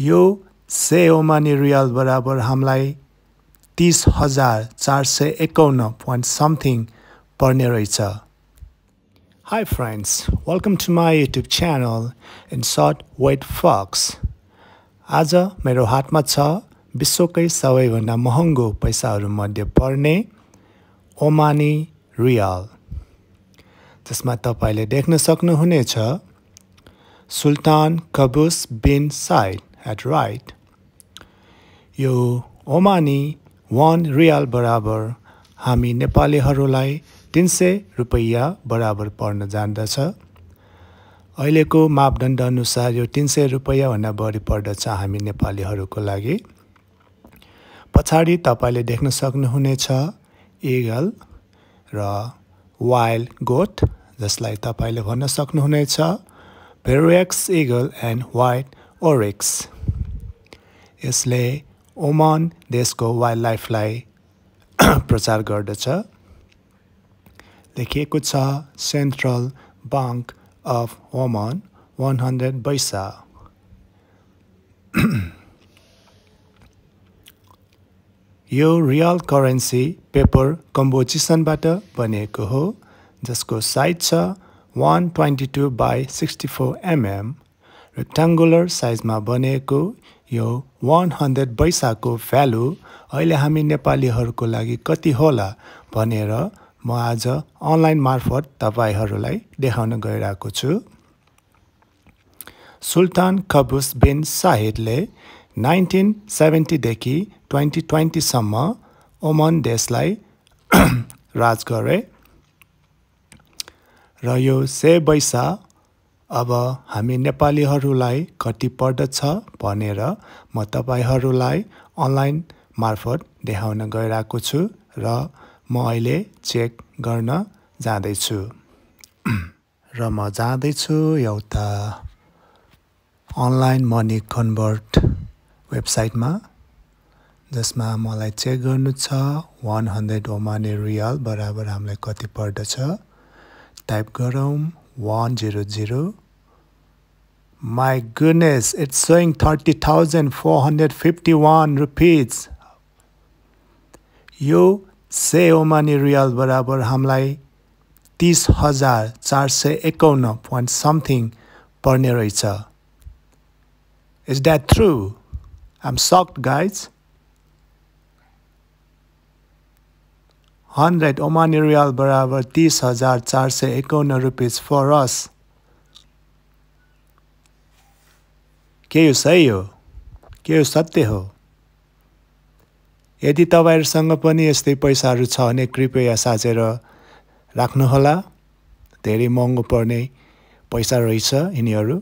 यो से ओमानी रियाल बराबर हामीलाई तिस हजार चार सय एकाउन्न पोइन्ट समथिङ पर्ने रहेछ hi friends welcome to my YouTube channel in short wait fox आज मेरो हातमा छ विश्वकै सबैभन्दा महँगो पैसाहरूमध्ये पर्ने ओमानी रियाल जसमा तपाईँले देख्न सक्नुहुनेछ Sultan Qaboos bin Said at right. यो ओमानी वान रियाल बराबर हामी नेपालीहरूलाई तिन सय रुपैयाँ बराबर पर्न जान्दछ अहिलेको मापदण्ड अनुसार यो तिन सय रुपैयाँभन्दा बढी पर्दछ हामी नेपालीहरूको लागि पछाडि तपाईँले देख्न सक्नुहुनेछ इगल र वाइल्ड गोट जसलाई तपाईँले भन्न सक्नुहुनेछ Verreaux's eagle and white oryx यसले ओमान देशको वाइल्ड लाइफलाई प्रचार गर्दछ लेखिएको छ central bank of Oman one hundred baisa यो रियल करेन्सी पेपर कम्बोजिसनबाट बनिएको हो जसको साइज छ one twenty two by sixty four mm rectangular साइजमा बनेको यो वान हन्ड्रेड पैसाको भ्यालु अहिले हामी नेपालीहरूको लागि कति होला भनेर म आज अनलाइन मार्फत तपाईँहरूलाई देखाउन गइरहेको छु सुल्तान कबुस बिन साहिदले नाइन्टिन सेभेन्टीदेखि ट्वेन्टी ट्वेन्टीसम्म ओमन देशलाई राज गरे र यो से बैसा अब हामी नेपालीहरूलाई कति पर्दछ भनेर म तपाईँहरूलाई अनलाइन मार्फत देखाउन गइरहेको छु र म अहिले चेक गर्न जाँदैछु र म जाँदैछु एउटा अनलाइन मनी कन्भर्ट वेबसाइटमा जसमा मलाई चेक गर्नु छ वान हन्ड्रेड ओमाने रियल बराबर हामीलाई कति पर्दछ टाइप गरौँ 100. My goodness, it's showing 30,451 rupees. यो से ओमानी रियल बराबर हामीलाई तिस हजार चार सय एकाउन्न पोइन्ट समथिङ पर्ने रहेछ is that through I am sucked guides hundred Omani rial बराबर तिस हजार चार सय एकाउन्न रुपिस अस. के यो सही हो के यो सत्य हो यदि तपाईँहरूसँग पनि यस्तै पैसाहरू छ भने कृपया साझेर राख्नुहोला धेरै महँगो पर्ने पैसा रहेछ यिनीहरू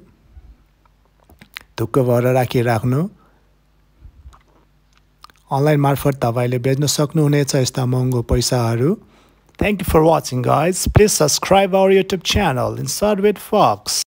ढुक्क भएर राखिराख्नु अनलाइन मार्फत तपाईँले बेच्न सक्नुहुनेछ यस्ता महँगो पैसाहरू thank you for watching guys please subscribe our YouTube channel in service with fox